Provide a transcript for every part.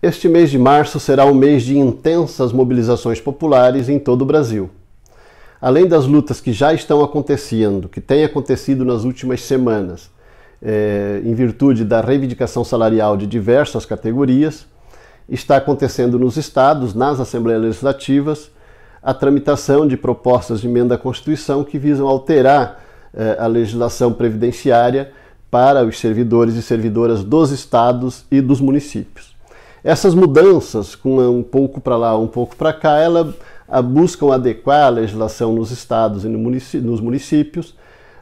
Este mês de março será um mês de intensas mobilizações populares em todo o Brasil. Além das lutas que já estão acontecendo, que têm acontecido nas últimas semanas, é, em virtude da reivindicação salarial de diversas categorias, está acontecendo nos estados, nas assembleias legislativas, a tramitação de propostas de emenda à Constituição que visam alterar é, a legislação previdenciária para os servidores e servidoras dos estados e dos municípios essas mudanças, com um pouco para lá, um pouco para cá, ela buscam adequar a legislação nos estados e nos municípios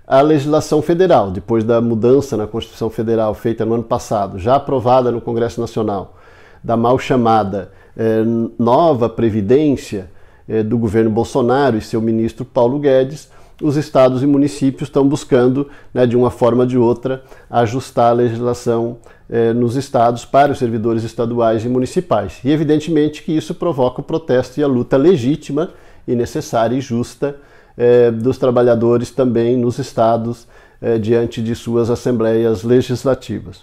à legislação federal, depois da mudança na Constituição Federal feita no ano passado, já aprovada no Congresso Nacional, da mal chamada eh, nova Previdência eh, do governo Bolsonaro e seu ministro Paulo Guedes, os estados e municípios estão buscando, né, de uma forma ou de outra, ajustar a legislação eh, nos estados para os servidores estaduais e municipais. E evidentemente que isso provoca o protesto e a luta legítima e necessária e justa eh, dos trabalhadores também nos estados eh, diante de suas assembleias legislativas.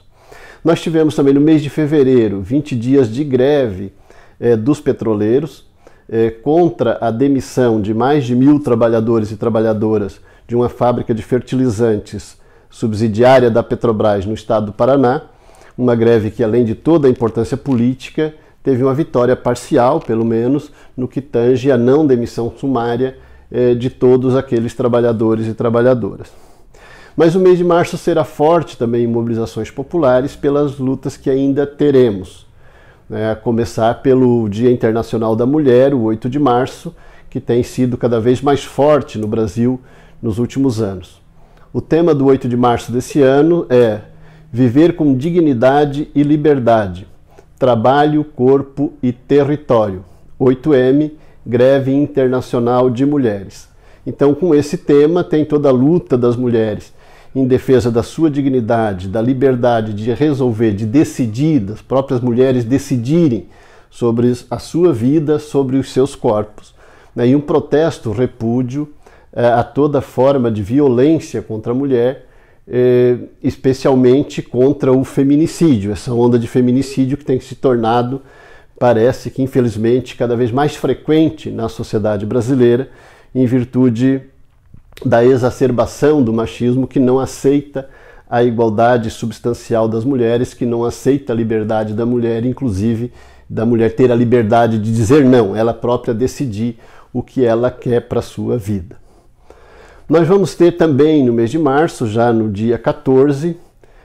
Nós tivemos também no mês de fevereiro 20 dias de greve eh, dos petroleiros, é, contra a demissão de mais de mil trabalhadores e trabalhadoras de uma fábrica de fertilizantes subsidiária da Petrobras no estado do Paraná, uma greve que, além de toda a importância política, teve uma vitória parcial, pelo menos, no que tange a não demissão sumária é, de todos aqueles trabalhadores e trabalhadoras. Mas o mês de março será forte também em mobilizações populares pelas lutas que ainda teremos né, a começar pelo Dia Internacional da Mulher, o 8 de março, que tem sido cada vez mais forte no Brasil nos últimos anos. O tema do 8 de março desse ano é Viver com dignidade e liberdade. Trabalho, corpo e território. 8M, Greve Internacional de Mulheres. Então, com esse tema, tem toda a luta das mulheres em defesa da sua dignidade, da liberdade de resolver, de decidir, das próprias mulheres decidirem sobre a sua vida, sobre os seus corpos. Né? E um protesto, repúdio eh, a toda forma de violência contra a mulher, eh, especialmente contra o feminicídio, essa onda de feminicídio que tem se tornado, parece que infelizmente, cada vez mais frequente na sociedade brasileira, em virtude da exacerbação do machismo que não aceita a igualdade substancial das mulheres, que não aceita a liberdade da mulher, inclusive da mulher ter a liberdade de dizer não, ela própria decidir o que ela quer para a sua vida. Nós vamos ter também no mês de março, já no dia 14,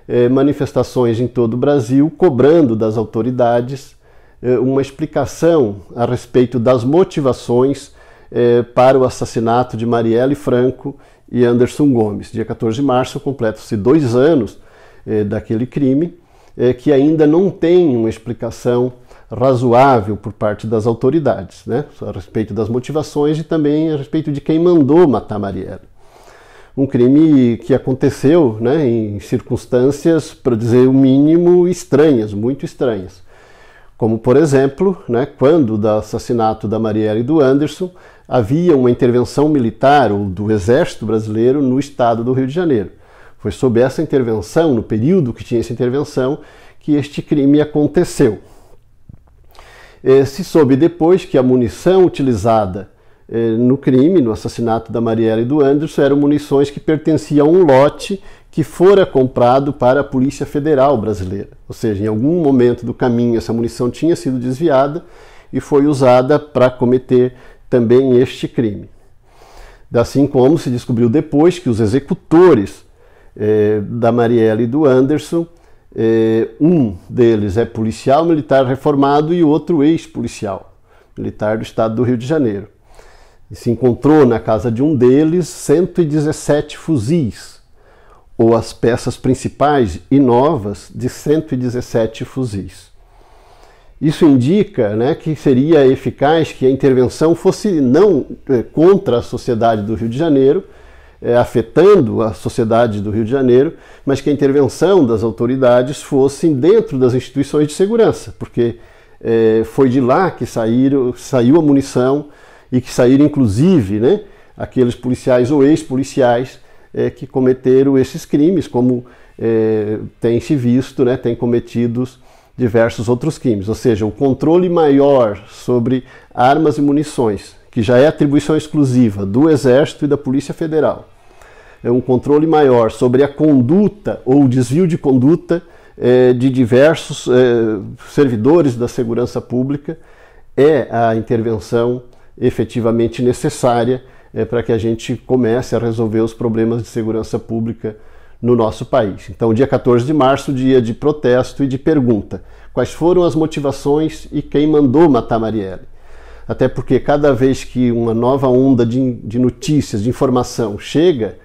eh, manifestações em todo o Brasil cobrando das autoridades eh, uma explicação a respeito das motivações é, para o assassinato de Marielle Franco e Anderson Gomes. Dia 14 de março completam-se dois anos é, daquele crime, é, que ainda não tem uma explicação razoável por parte das autoridades, né, a respeito das motivações e também a respeito de quem mandou matar Marielle. Um crime que aconteceu né, em circunstâncias, para dizer o mínimo, estranhas, muito estranhas. Como, por exemplo, né, quando do assassinato da Marielle e do Anderson, havia uma intervenção militar ou do Exército Brasileiro no estado do Rio de Janeiro. Foi sob essa intervenção, no período que tinha essa intervenção, que este crime aconteceu. Se soube depois que a munição utilizada eh, no crime, no assassinato da Marielle e do Anderson, eram munições que pertenciam a um lote que fora comprado para a Polícia Federal Brasileira. Ou seja, em algum momento do caminho essa munição tinha sido desviada e foi usada para cometer também este crime. Assim como se descobriu depois que os executores eh, da Marielle e do Anderson, eh, um deles é policial militar reformado e o outro ex-policial militar do estado do Rio de Janeiro. E se encontrou na casa de um deles 117 fuzis ou as peças principais e novas de 117 fuzis. Isso indica né, que seria eficaz que a intervenção fosse não eh, contra a sociedade do Rio de Janeiro, eh, afetando a sociedade do Rio de Janeiro, mas que a intervenção das autoridades fosse dentro das instituições de segurança, porque eh, foi de lá que saíram, saiu a munição e que saíram, inclusive, né, aqueles policiais ou ex-policiais é, que cometeram esses crimes, como é, tem se visto, né, tem cometidos diversos outros crimes. Ou seja, o controle maior sobre armas e munições, que já é atribuição exclusiva do Exército e da Polícia Federal. É um controle maior sobre a conduta ou desvio de conduta é, de diversos é, servidores da segurança pública é a intervenção efetivamente necessária é, para que a gente comece a resolver os problemas de segurança pública no nosso país. Então, dia 14 de março, dia de protesto e de pergunta. Quais foram as motivações e quem mandou matar Marielle? Até porque cada vez que uma nova onda de, de notícias, de informação chega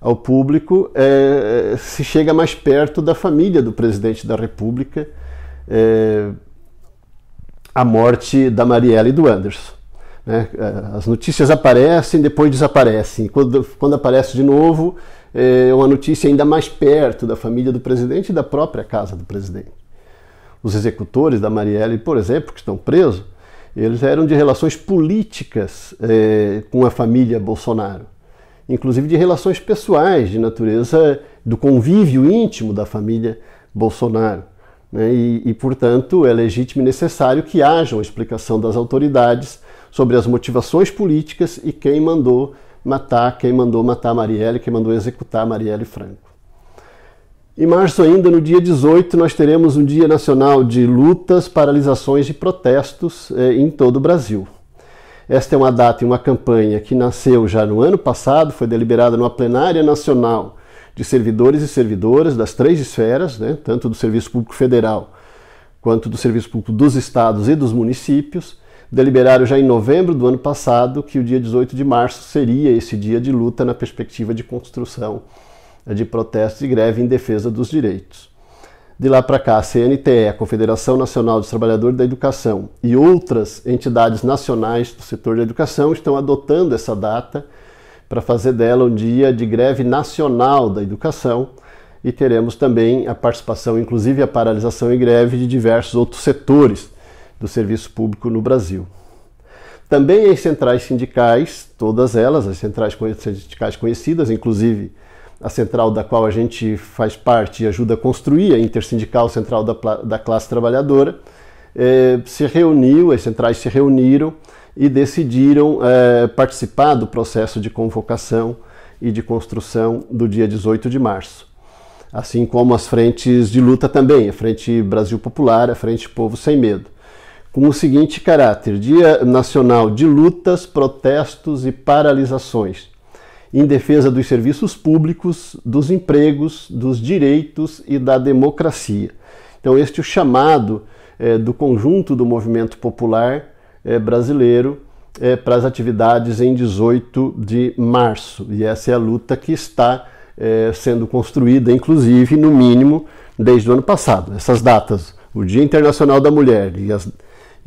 ao público, é, se chega mais perto da família do presidente da República, é, a morte da Marielle e do Anderson. Né? É, as notícias aparecem, depois desaparecem. Quando, quando aparece de novo, é, é uma notícia ainda mais perto da família do presidente e da própria casa do presidente. Os executores da Marielle, por exemplo, que estão presos, eles eram de relações políticas é, com a família Bolsonaro, inclusive de relações pessoais, de natureza do convívio íntimo da família Bolsonaro. Né? E, e, portanto, é legítimo e necessário que haja uma explicação das autoridades sobre as motivações políticas e quem mandou matar, quem mandou matar Marielle, quem mandou executar Marielle Franco. Em março ainda, no dia 18, nós teremos um Dia Nacional de Lutas, Paralisações e Protestos eh, em todo o Brasil. Esta é uma data e uma campanha que nasceu já no ano passado, foi deliberada numa plenária nacional de servidores e servidoras das três esferas, né, tanto do Serviço Público Federal quanto do Serviço Público dos Estados e dos Municípios, deliberaram já em novembro do ano passado que o dia 18 de março seria esse dia de luta na perspectiva de construção eh, de protestos e greve em defesa dos direitos. De lá para cá, a CNTE, a Confederação Nacional dos Trabalhadores da Educação e outras entidades nacionais do setor da educação estão adotando essa data para fazer dela um dia de greve nacional da educação e teremos também a participação, inclusive a paralisação e greve de diversos outros setores do serviço público no Brasil. Também as centrais sindicais, todas elas, as centrais sindicais conhecidas, inclusive a central da qual a gente faz parte e ajuda a construir, a Intersindical Central da, da Classe Trabalhadora, eh, se reuniu, as centrais se reuniram e decidiram eh, participar do processo de convocação e de construção do dia 18 de março. Assim como as frentes de luta também, a Frente Brasil Popular, a Frente Povo Sem Medo com o seguinte caráter: Dia Nacional de Lutas, Protestos e Paralisações, em defesa dos serviços públicos, dos empregos, dos direitos e da democracia. Então, este é o chamado é, do conjunto do movimento popular é, brasileiro é, para as atividades em 18 de março. E essa é a luta que está sendo construída, inclusive, no mínimo, desde o ano passado. Essas datas, o Dia Internacional da Mulher e as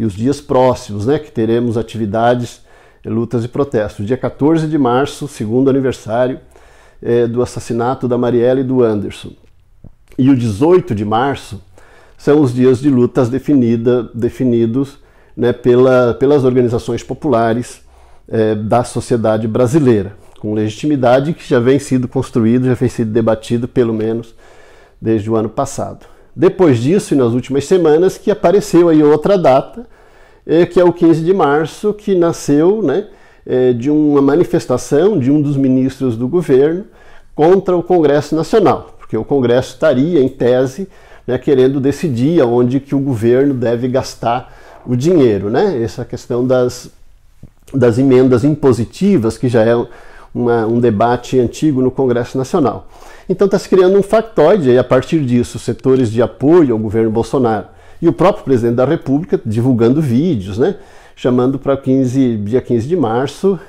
e os dias próximos, né, que teremos atividades, lutas e protestos. Dia 14 de março, segundo aniversário é, do assassinato da Marielle e do Anderson. E o 18 de março são os dias de lutas definida, definidos né, pela, pelas organizações populares é, da sociedade brasileira, com legitimidade que já vem sido construído, já vem sido debatido, pelo menos, desde o ano passado depois disso e nas últimas semanas que apareceu aí outra data, eh, que é o 15 de março, que nasceu né, eh, de uma manifestação de um dos ministros do governo contra o Congresso Nacional, porque o Congresso estaria, em tese, né, querendo decidir onde que o governo deve gastar o dinheiro. Né? Essa questão das, das emendas impositivas, que já é uma, um debate antigo no Congresso Nacional. Então está se criando um factoide, e a partir disso, setores de apoio ao governo Bolsonaro e o próprio presidente da República divulgando vídeos, né? chamando para 15, dia 15 de março,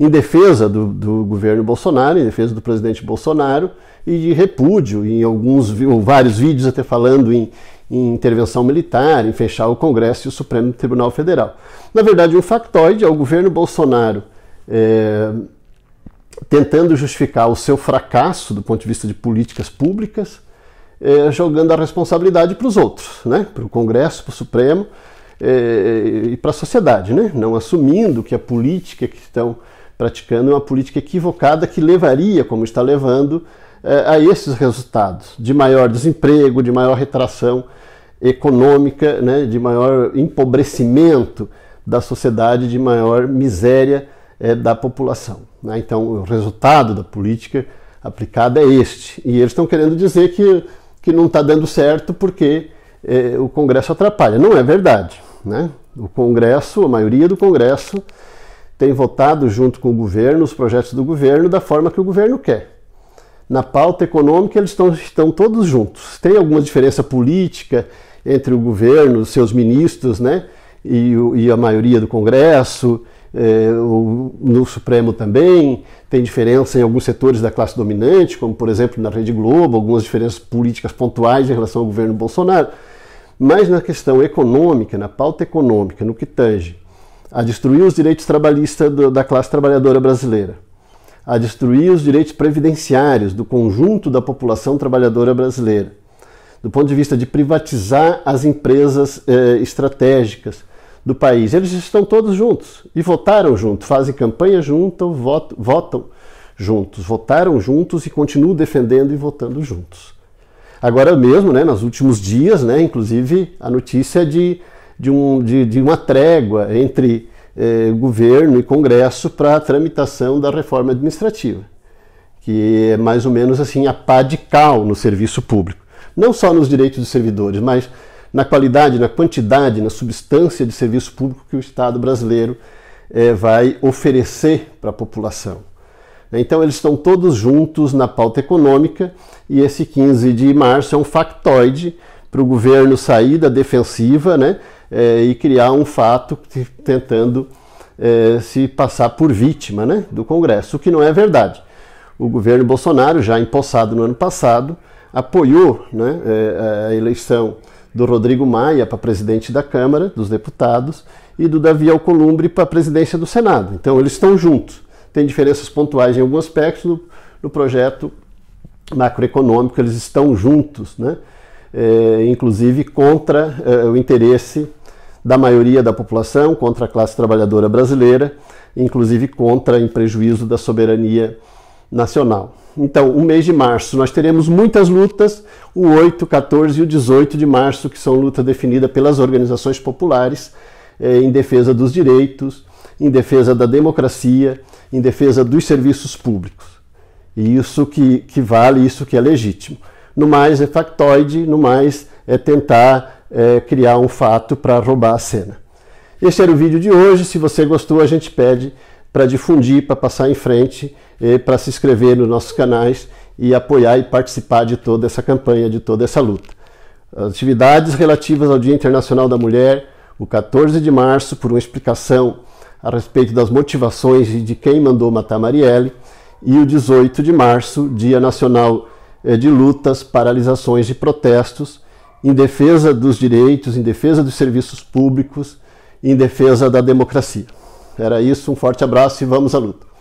em defesa do, do, governo Bolsonaro, em defesa do presidente Bolsonaro, e de repúdio, em alguns ou vários vídeos até falando em, em intervenção militar, em fechar o Congresso e o Supremo Tribunal Federal. Na verdade, um factoide ao é governo Bolsonaro é, tentando justificar o seu fracasso do ponto de vista de políticas públicas, eh, jogando a responsabilidade para os outros, né? para o Congresso, para o Supremo eh, e para a sociedade, né? não assumindo que a política que estão praticando é uma política equivocada que levaria, como está levando, eh, a esses resultados de maior desemprego, de maior retração econômica, né? de maior empobrecimento da sociedade, de maior miséria é, da população. Né? Então, o resultado da política aplicada é este. E eles estão querendo dizer que, que não está dando certo porque é, o Congresso atrapalha. Não é verdade. Né? O Congresso, a maioria do Congresso, tem votado junto com o governo os projetos do governo da forma que o governo quer. Na pauta econômica, eles estão, estão todos juntos. Tem alguma diferença política entre o governo, seus ministros, né? E, e a maioria do Congresso, é, no Supremo também, tem diferença em alguns setores da classe dominante, como por exemplo na Rede Globo, algumas diferenças políticas pontuais em relação ao governo Bolsonaro. Mas na questão econômica, na pauta econômica, no que tange a destruir os direitos trabalhistas do, da classe trabalhadora brasileira, a destruir os direitos previdenciários do conjunto da população trabalhadora brasileira, do ponto de vista de privatizar as empresas eh, estratégicas do país. Eles estão todos juntos e votaram juntos, fazem campanha juntos, votam, votam juntos, votaram juntos e continuam defendendo e votando juntos. Agora mesmo, né, nos últimos dias, né, inclusive a notícia é de, de, um, de, de uma trégua entre eh, governo e Congresso para a tramitação da reforma administrativa, que é mais ou menos assim a pá de cal no serviço público. Não só nos direitos dos servidores, mas na qualidade, na quantidade, na substância de serviço público que o Estado brasileiro é, vai oferecer para a população. Então, eles estão todos juntos na pauta econômica e esse 15 de março é um factoide para o governo sair da defensiva né, é, e criar um fato tentando é, se passar por vítima né, do Congresso, o que não é verdade. O governo Bolsonaro, já empossado no ano passado, apoiou né, a eleição do Rodrigo Maia para presidente da Câmara dos Deputados e do Davi Alcolumbre para a presidência do Senado. Então eles estão juntos. Tem diferenças pontuais em alguns aspectos no, no projeto macroeconômico, eles estão juntos, né? É, inclusive contra é, o interesse da maioria da população, contra a classe trabalhadora brasileira, inclusive contra em prejuízo da soberania brasileira nacional. Então, o mês de março nós teremos muitas lutas, o 8, 14 e o 18 de março, que são luta definida pelas organizações populares eh, em defesa dos direitos, em defesa da democracia, em defesa dos serviços públicos. E isso que, que vale, isso que é legítimo. No mais é factoide, no mais é tentar eh, criar um fato para roubar a cena. Este era o vídeo de hoje. Se você gostou, a gente pede para difundir, para passar em frente eh, para se inscrever nos nossos canais e apoiar e participar de toda essa campanha, de toda essa luta. atividades relativas ao Dia Internacional da Mulher, o 14 de março, por uma explicação a respeito das motivações e de quem mandou matar Marielle, e o 18 de março, Dia Nacional eh, de Lutas, Paralisações e Protestos, em defesa dos direitos, em defesa dos serviços públicos, em defesa da democracia. Era isso, um forte abraço e vamos à luta.